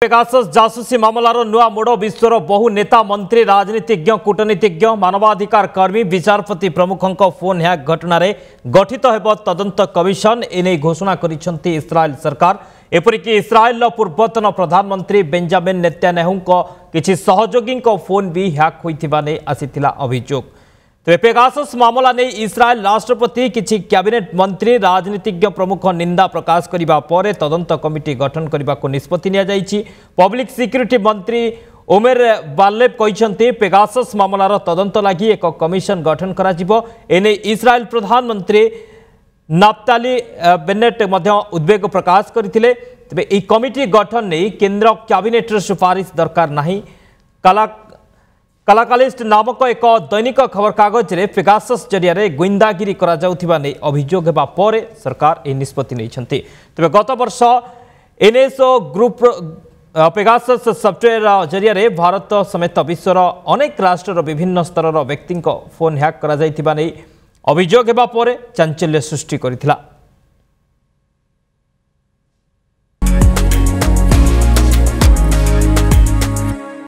Pegasus जासूसी मामलार नुआ मोड़ विश्वर बहु नेता मंत्री राजनीतिज्ञ कूटनीतिज्ञ मानवाधिकार कर्मी विचारपति प्रमुखों फोन ह्याक घटन गठित तो हो तदंत कमिशन एने घोषणा कर इस्राएल सरकार एपरिक इस्राएल पूर्वतन प्रधानमंत्री बेंजामिन नेत्यानेहू किसी सहयोगी फोन भी ह्याक होने आसी अभोग ତେବେ ପେଗାସସ୍ ମାମଲା ନେଇ ଇସ୍ରାଏଲ ରାଷ୍ଟ୍ରପତି କିଛି କ୍ୟାବିନେଟ୍ ମନ୍ତ୍ରୀ ରାଜନୀତିଜ୍ଞ ପ୍ରମୁଖ ନିନ୍ଦା ପ୍ରକାଶ କରିବା ପରେ ତଦନ୍ତ କମିଟି ଗଠନ କରିବାକୁ ନିଷ୍ପତ୍ତି ନିଆଯାଇଛି ପବ୍ଲିକ୍ ସିକ୍ୟୁରିଟି ମନ୍ତ୍ରୀ ଓମେର ବାର୍ଲେବ କହିଛନ୍ତି ପେଗାସସ୍ ମାମଲାର ତଦନ୍ତ ଲାଗି ଏକ କମିଶନ ଗଠନ କରାଯିବ ଏନେଇ ଇସ୍ରାଏଲ ପ୍ରଧାନମନ୍ତ୍ରୀ ନାପ୍ତାଲି ବେନେଟ୍ ମଧ୍ୟ ଉଦ୍ବେଗ ପ୍ରକାଶ କରିଥିଲେ ତେବେ ଏହି କମିଟି ଗଠନ ନେଇ କେନ୍ଦ୍ର କ୍ୟାବିନେଟ୍ର ସୁପାରିଶ ଦରକାର ନାହିଁ କାଲା কালাকালিষ্ট নামক এক দৈনিক খবরকাগজে পেগাসস জরিয়ার গোয়েন্দাগিরি করা অভিযোগ হওয়া পরে সরকার এই নিষ্পতি নিয়েছেন তবে গত বর্ষ এনএসও গ্রুপ পেগাসস সফটওয়্যার জরিয়ার ভারত সমেত বিশ্বর অনেক রাষ্ট্রর বিভিন্ন স্তরর ব্যক্তি ফোন হ্যাক করা অভিযোগ হওয়া পরে চাঞ্চল্য সৃষ্টি করেছিল